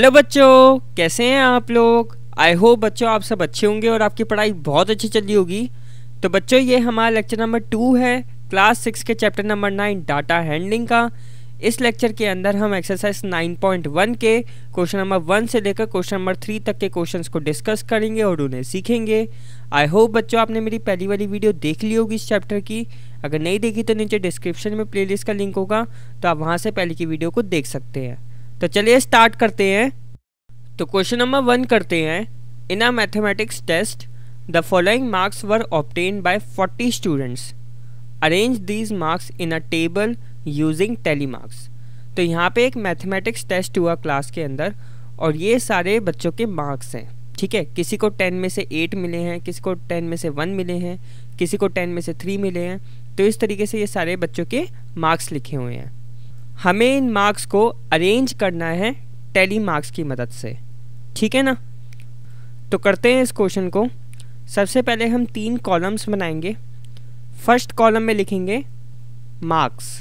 hello बच्चों कैसे हैं आप लोग आई होप बच्चों आप सब अच्छे होंगे और आपकी पढ़ाई बहुत अच्छी चली होगी तो बच्चों ये हमारा लेक्चर नंबर टू है क्लास सिक्स के chapter number nine data handling का इस लेक्चर के अंदर हम एक्सरसाइज नाइन पॉइंट वन के क्वेश्चन नंबर वन से लेकर क्वेश्चन नंबर थ्री तक के क्वेश्चन को डिस्कस करेंगे और उन्हें सीखेंगे आई होप बच्चों आपने मेरी पहली वाली वीडियो देख ली होगी इस चैप्टर की अगर नहीं देखी तो नीचे डिस्क्रिप्शन में प्लेलिस्ट का लिंक होगा तो आप वहाँ से पहले की वीडियो को देख सकते हैं तो चलिए स्टार्ट करते हैं तो क्वेश्चन नंबर वन करते हैं in a mathematics test the following marks were obtained by 40 students arrange these marks in a table using tally marks तो यहाँ पे एक मैथमेटिक्स टेस्ट हुआ क्लास के अंदर और ये सारे बच्चों के मार्क्स हैं ठीक है किसी को टेन में से एट मिले हैं किसी को टेन में से वन मिले हैं किसी को टेन में से थ्री मिले हैं तो इस तरीके से ये सारे बच्चों के मार्क्स लिखे हुए हैं हमें इन मार्क्स को अरेंज करना है टेली मार्क्स की मदद से ठीक है ना तो करते हैं इस क्वेश्चन को सबसे पहले हम तीन कॉलम्स बनाएंगे फर्स्ट कॉलम में लिखेंगे मार्क्स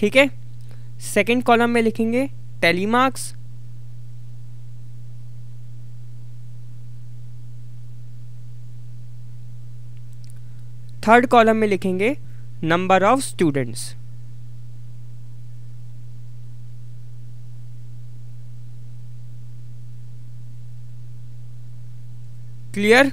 ठीक है सेकंड कॉलम में लिखेंगे टेली मार्क्स थर्ड कॉलम में लिखेंगे number of students क्लियर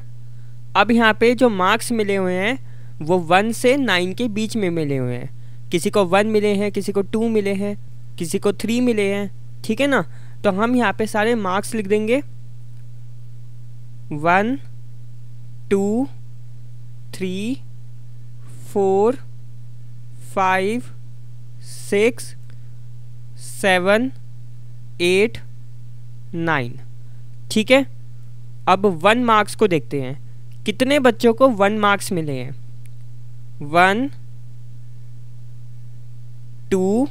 अब यहाँ पे जो मार्क्स मिले हुए हैं वो वन से नाइन के बीच में मिले हुए हैं किसी को वन मिले हैं किसी को टू मिले हैं किसी को थ्री मिले हैं ठीक है ना तो हम यहाँ पे सारे मार्क्स लिख देंगे one two three four five six seven eight nine ठीक है अब वन मार्क्स को देखते हैं कितने बच्चों को वन मार्क्स मिले हैं one two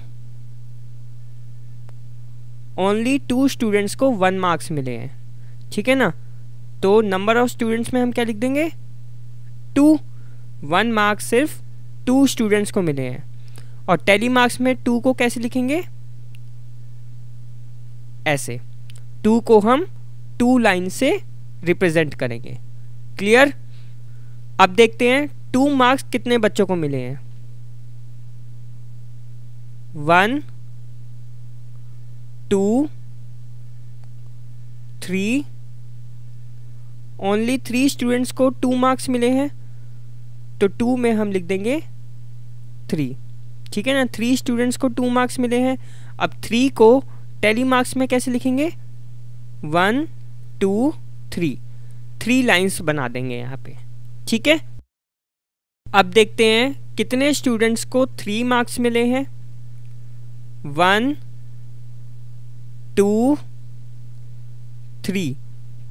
only two students को वन मार्क्स मिले हैं ठीक है ना तो नंबर ऑफ स्टूडेंट्स में हम क्या लिख देंगे टू वन मार्क्स सिर्फ टू स्टूडेंट्स को मिले हैं और टेली मार्क्स में टू को कैसे लिखेंगे ऐसे टू को हम टू लाइन से रिप्रेजेंट करेंगे क्लियर अब देखते हैं टू मार्क्स कितने बच्चों को मिले हैं one two three only three students को टू मार्क्स मिले हैं तो टू में हम लिख देंगे थ्री ठीक है ना थ्री स्टूडेंट्स को टू मार्क्स मिले हैं अब थ्री को टेली मार्क्स में कैसे लिखेंगे one two three three lines बना देंगे यहाँ पे ठीक है अब देखते हैं कितने स्टूडेंट्स को थ्री मार्क्स मिले हैं one two three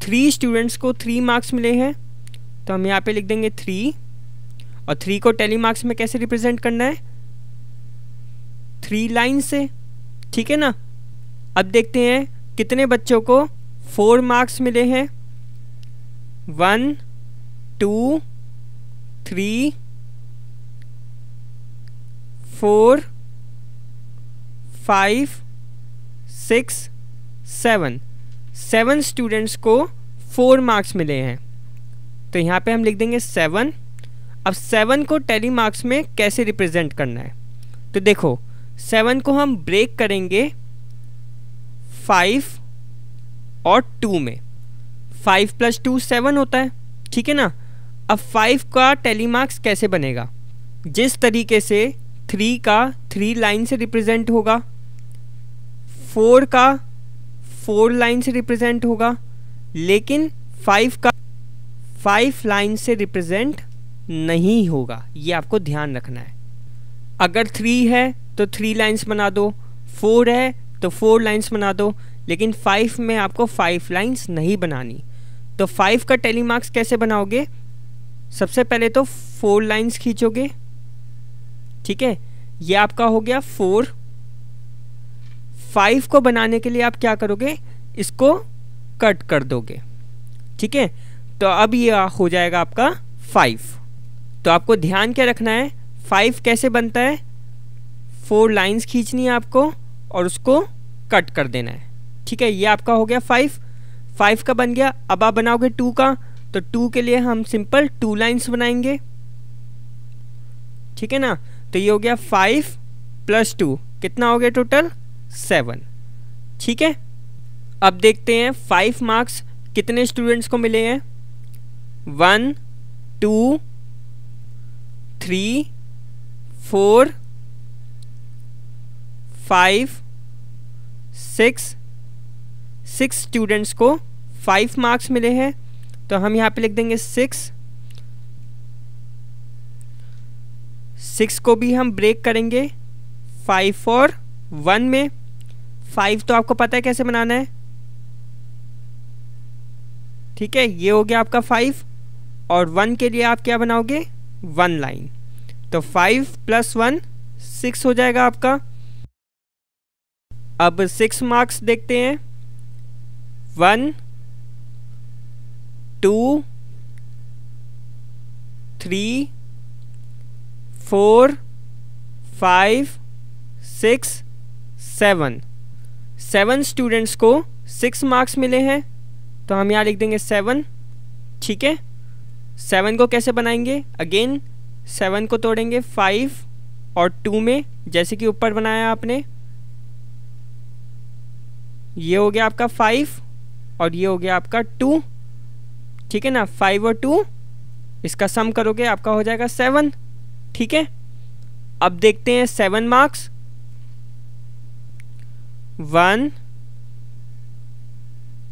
three students को थ्री मार्क्स मिले हैं तो हम यहाँ पे लिख देंगे थ्री और थ्री को टेली मार्क्स में कैसे रिप्रेजेंट करना है थ्री लाइन से ठीक है ना अब देखते हैं कितने बच्चों को फोर मार्क्स मिले हैं one two three four five six seven seven students को फोर मार्क्स मिले हैं तो यहाँ पे हम लिख देंगे सेवन अब सेवन को टेली मार्क्स में कैसे रिप्रेजेंट करना है तो देखो सेवन को हम ब्रेक करेंगे फाइव और टू में फाइव प्लस टू सेवन होता है ठीक है ना अब फाइव का टेली मार्क्स कैसे बनेगा जिस तरीके से थ्री का थ्री लाइन से रिप्रेजेंट होगा फोर का फोर लाइन से रिप्रेजेंट होगा लेकिन फाइव का फाइव लाइन से रिप्रेजेंट नहीं होगा ये आपको ध्यान रखना है अगर थ्री है तो थ्री लाइंस बना दो फोर है तो फोर लाइंस बना दो लेकिन फाइव में आपको फाइव लाइंस नहीं बनानी तो फाइव का टेली मार्क्स कैसे बनाओगे सबसे पहले तो फोर लाइंस खींचोगे ठीक है ये आपका हो गया फोर फाइव को बनाने के लिए आप क्या करोगे इसको कट कर दोगे ठीक है तो अब ये हो जाएगा आपका फाइव तो आपको ध्यान क्या रखना है फाइव कैसे बनता है फोर लाइंस खींचनी है आपको और उसको कट कर देना है ठीक है ये आपका हो गया फाइव फाइव का बन गया अब आप बनाओगे टू का तो टू के लिए हम सिंपल टू लाइंस बनाएंगे ठीक है ना तो ये हो गया फाइव प्लस टू कितना हो गया टोटल सेवन ठीक है अब देखते हैं फाइव मार्क्स कितने स्टूडेंट्स को मिले हैं one two three four five six six students को फाइव मार्क्स मिले हैं तो हम यहाँ पे लिख देंगे सिक्स सिक्स को भी हम ब्रेक करेंगे फाइव और वन में फाइव तो आपको पता है कैसे बनाना है ठीक है ये हो गया आपका फाइव और वन के लिए आप क्या बनाओगे वन लाइन तो फाइव प्लस वन सिक्स हो जाएगा आपका अब सिक्स मार्क्स देखते हैं one two three four five six seven seven students को सिक्स मार्क्स मिले हैं तो हम यहाँ लिख देंगे सेवन ठीक है सेवन को कैसे बनाएंगे अगेन सेवन को तोड़ेंगे फाइव और टू में जैसे कि ऊपर बनाया आपने ये हो गया आपका फाइव और ये हो गया आपका टू ठीक है ना फाइव और टू इसका सम करोगे आपका हो जाएगा सेवन ठीक है अब देखते हैं seven marks one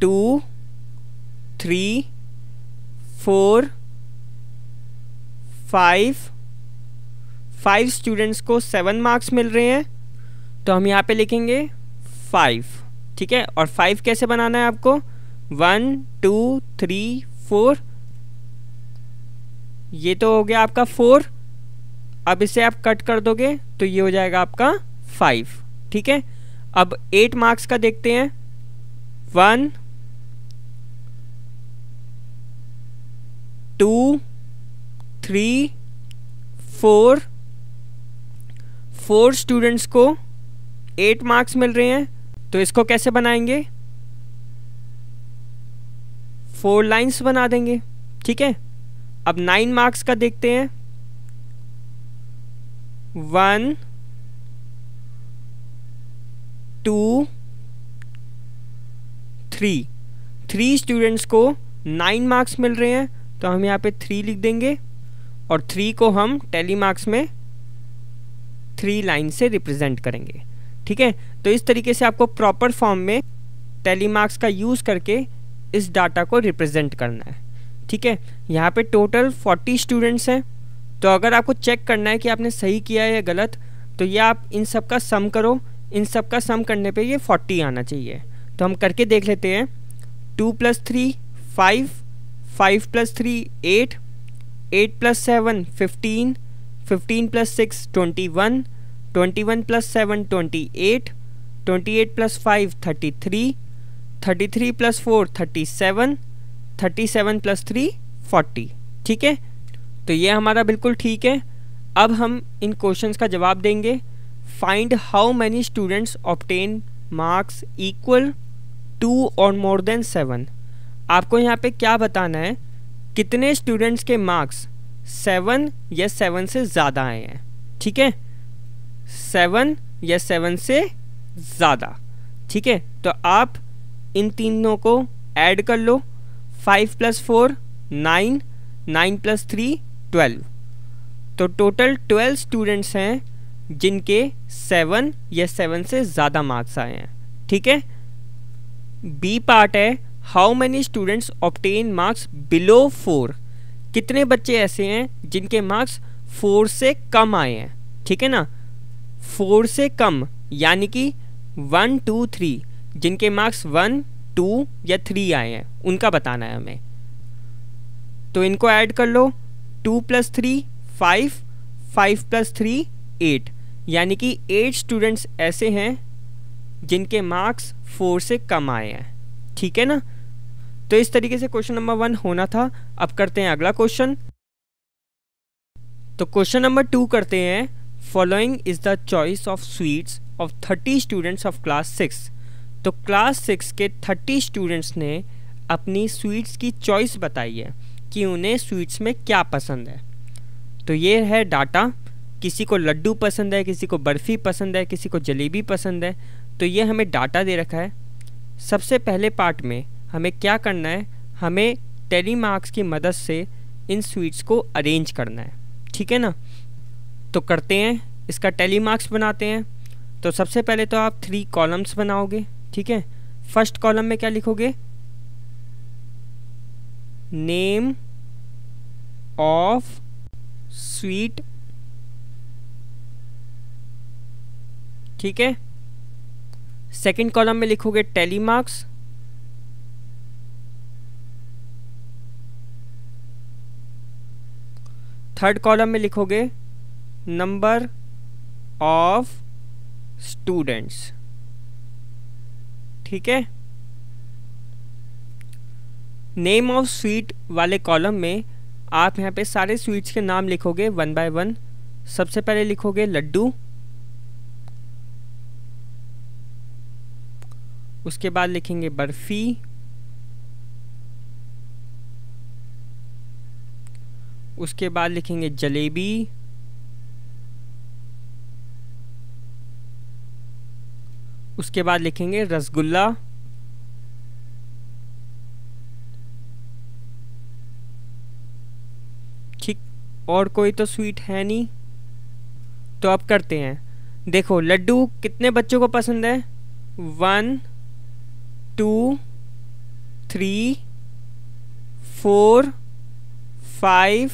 two three four five five students को सेवन मार्क्स मिल रहे हैं तो हम यहाँ पे लिखेंगे फाइव ठीक है और फाइव कैसे बनाना है आपको वन टू थ्री फोर ये तो हो गया आपका फोर अब इसे आप कट कर दोगे तो ये हो जाएगा आपका फाइव ठीक है अब एट मार्क्स का देखते हैं one two three four four students को एट मार्क्स मिल रहे हैं तो इसको कैसे बनाएंगे फोर लाइंस बना देंगे ठीक है अब नाइन मार्क्स का देखते हैं one two three three students को नाइन मार्क्स मिल रहे हैं तो हम यहाँ पे थ्री लिख देंगे और थ्री को हम टेली मार्क्स में थ्री लाइन से रिप्रेजेंट करेंगे ठीक है तो इस तरीके से आपको प्रॉपर फॉर्म में टेली मार्क्स का यूज़ करके इस डाटा को रिप्रेजेंट करना है ठीक है यहाँ पे टोटल 40 स्टूडेंट्स हैं तो अगर आपको चेक करना है कि आपने सही किया है या गलत तो ये आप इन सब का सम करो इन सब का सम करने पे ये 40 आना चाहिए तो हम करके देख लेते हैं two plus three five five plus three eight eight plus seven fifteen fifteen plus six twenty one twenty one plus seven twenty eight twenty eight plus five thirty three thirty three plus four thirty seven thirty seven plus three forty ठीक है तो ये हमारा बिल्कुल ठीक है अब हम इन क्वेश्चंस का जवाब देंगे find how many students obtain marks equal to और मोर देन सेवन आपको यहाँ पे क्या बताना है कितने स्टूडेंट्स के मार्क्स सेवन या सेवन से ज़्यादा आए हैं ठीक है सेवन या सेवन से ज़्यादा ठीक है तो आप इन तीनों को ऐड कर लो five plus four nine nine plus three twelve तो टोटल ट्वेल्व स्टूडेंट्स हैं जिनके सेवन या सेवन से ज़्यादा मार्क्स आए हैं ठीक है बी पार्ट है how many students obtain marks below four कितने बच्चे ऐसे हैं जिनके मार्क्स फोर से कम आए हैं ठीक है ना फोर से कम यानी कि वन टू थ्री जिनके मार्क्स वन टू या थ्री आए हैं उनका बताना है हमें तो इनको ऐड कर लो two plus three five five plus three eight यानी कि एट स्टूडेंट्स ऐसे हैं जिनके मार्क्स फोर से कम आए हैं ठीक है ना तो इस तरीके से क्वेश्चन नंबर वन होना था अब करते हैं अगला क्वेश्चन तो क्वेश्चन नंबर टू करते हैं following is the choice of sweets of thirty students of class six तो क्लास सिक्स के थर्टी स्टूडेंट्स ने अपनी स्वीट्स की चॉइस बताई है कि उन्हें स्वीट्स में क्या पसंद है तो ये है डाटा किसी को लड्डू पसंद है किसी को बर्फ़ी पसंद है किसी को जलेबी पसंद है तो ये हमें डाटा दे रखा है सबसे पहले पार्ट में हमें क्या करना है हमें टेली मार्क्स की मदद से इन स्वीट्स को अरेंज करना है ठीक है ना तो करते हैं इसका टेली मार्क्स बनाते हैं तो सबसे पहले तो आप थ्री कॉलम्स बनाओगे ठीक है फर्स्ट कॉलम में क्या लिखोगे नेम ऑफ स्वीट ठीक है सेकंड कॉलम में लिखोगे टेली मार्क्स थर्ड कॉलम में लिखोगे नंबर ऑफ स्टूडेंट्स ठीक है नेम ऑफ स्वीट वाले कॉलम में आप यहाँ पे सारे स्वीट्स के नाम लिखोगे वन बाय वन सबसे पहले लिखोगे लड्डू उसके बाद लिखेंगे बर्फ़ी उसके बाद लिखेंगे जलेबी उसके बाद लिखेंगे रसगुल्ला ठीक और कोई तो स्वीट है नहीं तो अब करते हैं देखो लड्डू कितने बच्चों को पसंद है one two three four five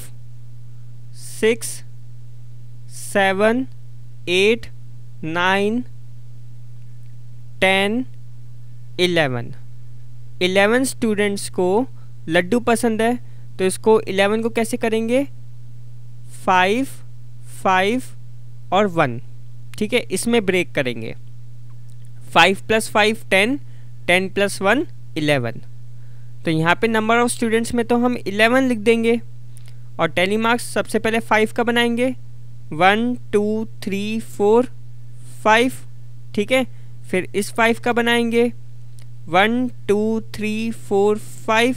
six seven eight nine ten eleven eleven students को लड्डू पसंद है तो इसको इलेवन को कैसे करेंगे फाइव फाइव और वन ठीक है इसमें ब्रेक करेंगे five plus five ten ten plus one eleven तो यहाँ पे नंबर ऑफ स्टूडेंट्स में तो हम इलेवन लिख देंगे और टेली मार्क्स सबसे पहले फाइव का बनाएंगे one two three four five ठीक है फिर इस फाइव का बनाएंगे one two three four five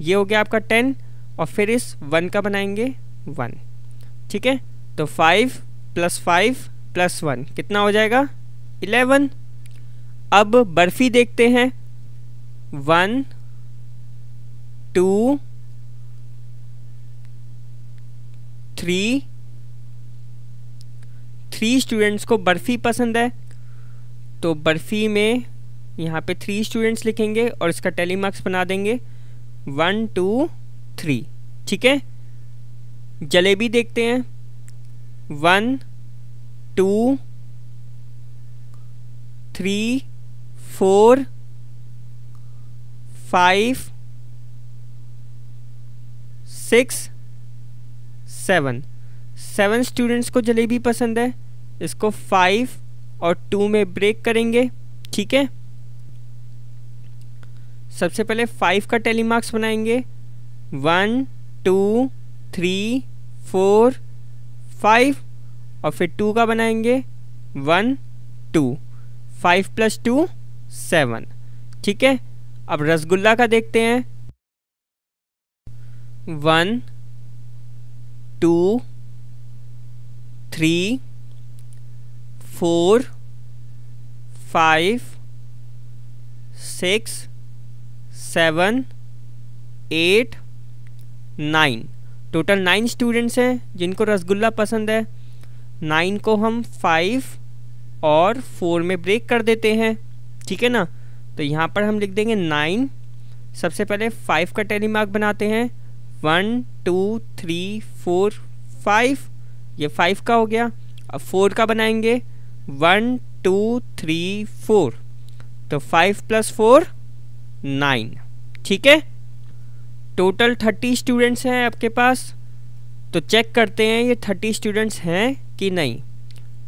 ये हो गया आपका टेन और फिर इस वन का बनाएंगे वन ठीक है तो five plus five plus one कितना हो जाएगा इलेवन अब बर्फ़ी देखते हैं one two three three students को बर्फ़ी पसंद है तो बर्फ़ी में यहाँ पे थ्री स्टूडेंट्स लिखेंगे और इसका टेली मार्क्स बना देंगे वन टू थ्री ठीक है जलेबी देखते हैं one two three four five six seven seven students को जलेबी पसंद है इसको फाइव और टू में ब्रेक करेंगे ठीक है सबसे पहले फाइव का टेली मार्क्स बनाएंगे one two three four five और फिर टू का बनाएंगे one two five plus two seven ठीक है अब रसगुल्ला का देखते हैं one two three four five six seven eight nine total nine students हैं जिनको रसगुल्ला पसंद है नाइन को हम फाइव और फोर में ब्रेक कर देते हैं ठीक है ना तो यहाँ पर हम लिख देंगे नाइन सबसे पहले फाइव का टेली मार्क बनाते हैं one two three four five ये फाइव का हो गया अब फोर का बनाएंगे वन टू थ्री फोर तो फाइव प्लस फोर नाइन ठीक है टोटल थर्टी स्टूडेंट्स हैं आपके पास तो चेक करते हैं ये थर्टी स्टूडेंट्स हैं कि नहीं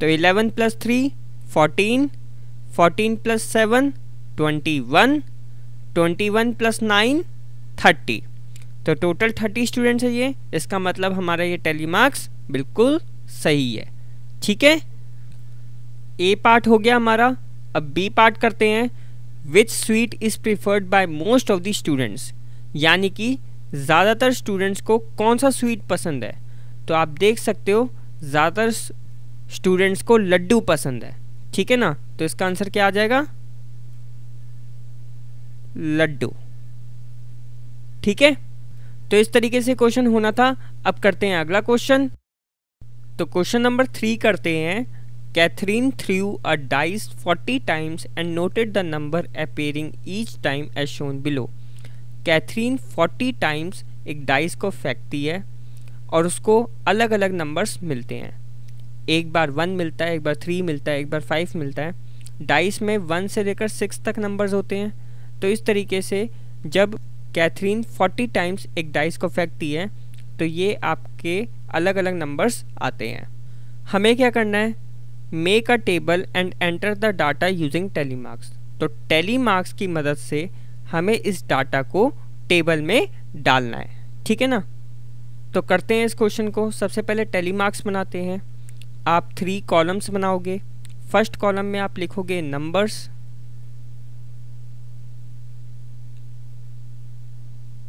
तो eleven plus three fourteen fourteen plus seven twenty one twenty one plus nine thirty तो टोटल थर्टी स्टूडेंट्स है ये इसका मतलब हमारा ये टेली मार्क्स बिल्कुल सही है ठीक है ए पार्ट हो गया हमारा अब बी पार्ट करते हैं which sweet is preferred by most of the students यानी कि ज़्यादातर स्टूडेंट्स को कौन सा स्वीट पसंद है तो आप देख सकते हो ज़्यादातर स्टूडेंट्स को लड्डू पसंद है ठीक है ना तो इसका आंसर क्या आ जाएगा लड्डू ठीक है तो इस तरीके से क्वेश्चन होना था अब करते हैं अगला क्वेश्चन तो क्वेश्चन नंबर थ्री करते हैं Catherine threw a dice forty times and noted the number appearing each time as shown below Catherine forty times एक डाइस को फेंकती है और उसको अलग अलग नंबर्स मिलते हैं एक बार वन मिलता है एक बार थ्री मिलता है एक बार फाइव मिलता है डाइस में वन से लेकर सिक्स तक नंबर्स होते हैं तो इस तरीके से जब कैथरीन 40 टाइम्स एक डाइस को फेंकती है तो ये आपके अलग अलग नंबर्स आते हैं हमें क्या करना है make a table and enter the data using tally marks तो टेली मार्क्स की मदद से हमें इस डाटा को टेबल में डालना है ठीक है ना तो करते हैं इस क्वेश्चन को सबसे पहले टेली मार्क्स बनाते हैं आप थ्री कॉलम्स बनाओगे फर्स्ट कॉलम में आप लिखोगे नंबर्स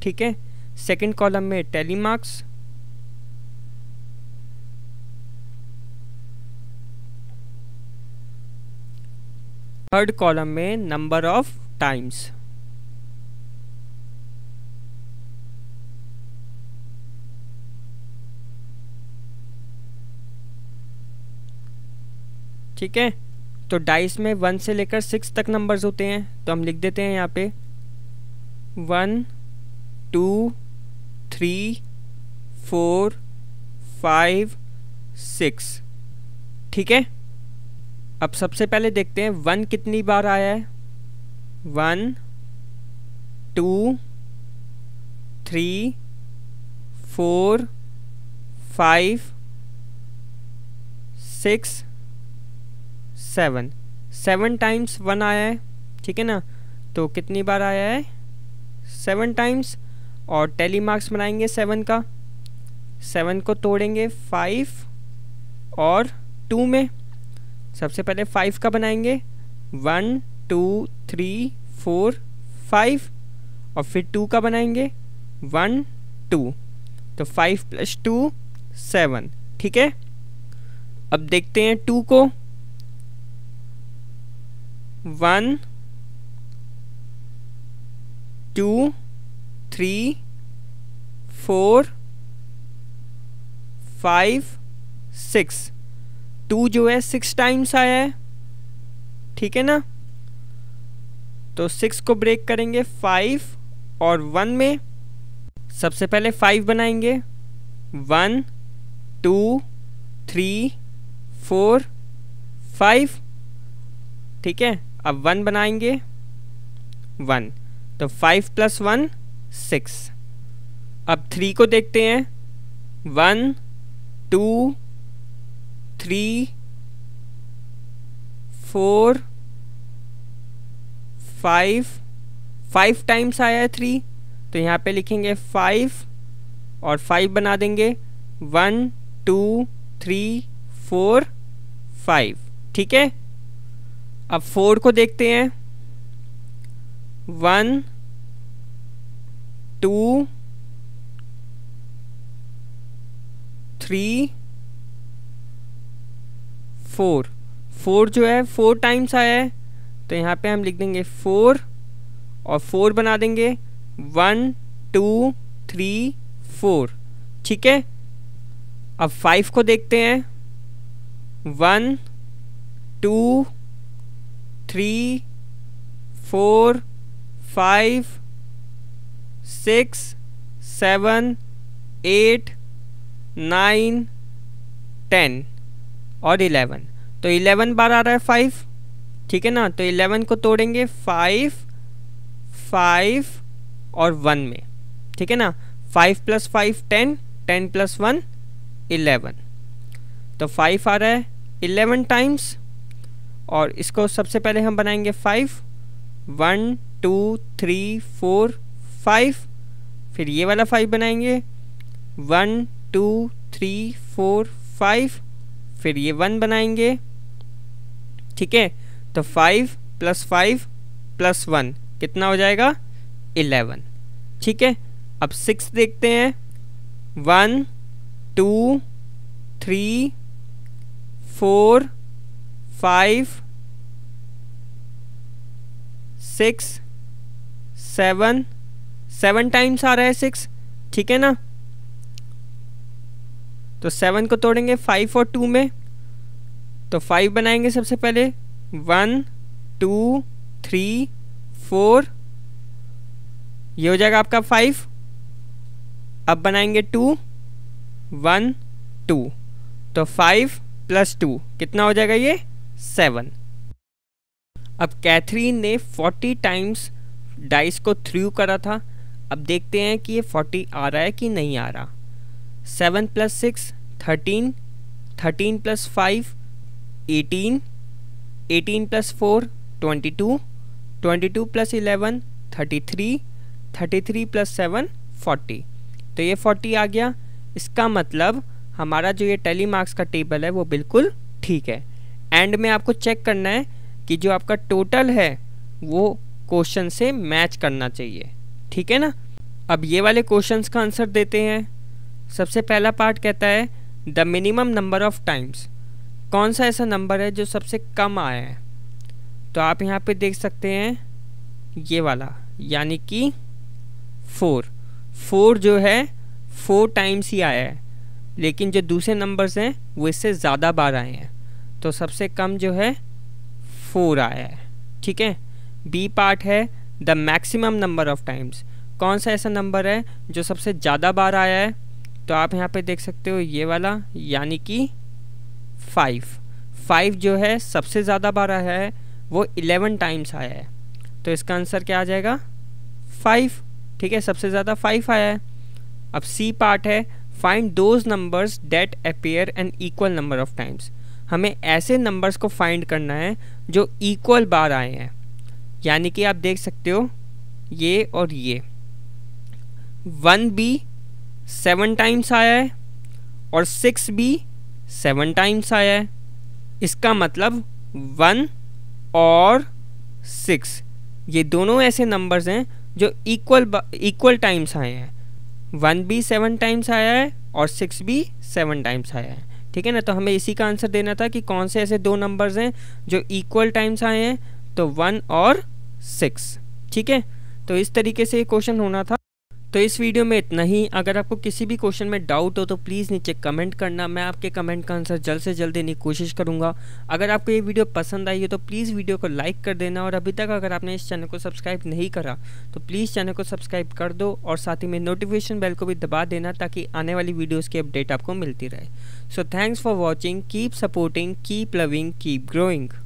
ठीक है सेकेंड कॉलम में टैली मार्क्स थर्ड कॉलम में नंबर ऑफ टाइम्स ठीक है तो डाइस में वन से लेकर सिक्स तक नंबर्स होते हैं तो हम लिख देते हैं यहाँ पे one two three four five six ठीक है अब सबसे पहले देखते हैं वन कितनी बार आया है one two three four five six seven seven times one आया है ठीक है ना तो कितनी बार आया है सेवन टाइम्स और टेली मार्क्स बनाएंगे सेवन का सेवन को तोड़ेंगे फाइव और टू में सबसे पहले फाइव का बनाएंगे one two three four five और फिर टू का बनाएंगे वन टू तो फाइव प्लस टू सेवन ठीक है अब देखते हैं टू को one two three four five six two जो है सिक्स टाइम्स आया है ठीक है ना तो सिक्स को ब्रेक करेंगे फाइव और वन में सबसे पहले फाइव बनाएंगे one two three four five ठीक है अब वन बनाएंगे वन तो फाइव प्लस वन सिक्स अब थ्री को देखते हैं one two three four five five times आया है थ्री तो यहाँ पे लिखेंगे फाइव और फाइव बना देंगे one two three four five ठीक है अब फोर को देखते हैं one two three four four जो है फोर टाइम्स आया है तो यहाँ पे हम लिख देंगे फोर और फोर बना देंगे वन टू थ्री फोर ठीक है अब फाइव को देखते हैं one two three four five six seven eight nine ten और इलेवन तो इलेवन बार आ रहा है फाइव ठीक है ना तो इलेवन को तोड़ेंगे फाइव फाइव और वन में ठीक है ना five plus five ten ten plus one eleven तो फाइव आ रहा है इलेवन टाइम्स और इसको सबसे पहले हम बनाएंगे five one two three four five फिर ये वाला फाइव बनाएंगे one two three four five फिर ये वन बनाएंगे ठीक है तो five plus five plus one कितना हो जाएगा इलेवन ठीक है अब सिक्स देखते हैं one two three four five six seven seven times आ रहा है सिक्स ठीक है ना तो सेवन को तोड़ेंगे फाइव और टू में तो फाइव बनाएंगे सबसे पहले वन टू थ्री फोर ये हो जाएगा आपका फाइव अब बनाएंगे टू वन टू तो फाइव प्लस टू कितना हो जाएगा ये सेवन अब कैथरीन ने फोर्टी टाइम्स डाइस को थ्रू करा था अब देखते हैं कि ये फोर्टी आ रहा है कि नहीं आ रहा seven plus six thirteen thirteen plus five eighteen eighteen plus four twenty two twenty two plus eleven thirty three thirty three plus seven forty तो ये फोर्टी आ गया इसका मतलब हमारा जो ये टेली मार्क्स का टेबल है वो बिल्कुल ठीक है एंड में आपको चेक करना है कि जो आपका टोटल है वो क्वेश्चन से मैच करना चाहिए ठीक है ना अब ये वाले क्वेश्चंस का आंसर देते हैं सबसे पहला पार्ट कहता है the minimum number of times कौन सा ऐसा नंबर है जो सबसे कम आया है तो आप यहाँ पे देख सकते हैं ये वाला यानी कि फोर फोर जो है फोर टाइम्स ही आया है लेकिन जो दूसरे नंबर्स हैं वो इससे ज़्यादा बार आए हैं तो सबसे कम जो है फोर आया है ठीक है बी पार्ट है the maximum number of times कौन सा ऐसा नंबर है जो सबसे ज़्यादा बार आया है तो आप यहाँ पे देख सकते हो ये वाला यानी कि फाइव फाइव जो है सबसे ज़्यादा बार आया है वो इलेवन टाइम्स आया है तो इसका आंसर क्या आ जाएगा फाइव ठीक है सबसे ज़्यादा फाइव आया है अब सी पार्ट है find those numbers that appear an equal number of times हमें ऐसे नंबर्स को फाइंड करना है जो इक्वल बार आए हैं यानी कि आप देख सकते हो ये और ये वन बी सेवन टाइम्स आया है और सिक्स बी सेवन टाइम्स आया है इसका मतलब वन और सिक्स ये दोनों ऐसे नंबर्स हैं जो इक्वल इक्वल टाइम्स आए हैं वन बी सेवन टाइम्स आया है और सिक्स बी सेवन टाइम्स आया है ठीक है ना तो हमें इसी का आंसर देना था कि कौन से ऐसे दो नंबर्स हैं जो इक्वल टाइम्स आए हैं तो वन और सिक्स ठीक है तो इस तरीके से ये क्वेश्चन होना था तो इस वीडियो में इतना ही अगर आपको किसी भी क्वेश्चन में डाउट हो तो प्लीज़ नीचे कमेंट करना मैं आपके कमेंट का आंसर जल्द से जल्द देने की कोशिश करूँगा अगर आपको ये वीडियो पसंद आई हो तो प्लीज़ वीडियो को लाइक कर देना और अभी तक अगर आपने इस चैनल को सब्सक्राइब नहीं करा तो प्लीज़ चैनल को सब्सक्राइब कर दो और साथ ही में नोटिफिकेशन बेल को भी दबा देना ताकि आने वाली वीडियोज़ की अपडेट आपको मिलती रहे so thanks for watching keep supporting keep loving keep growing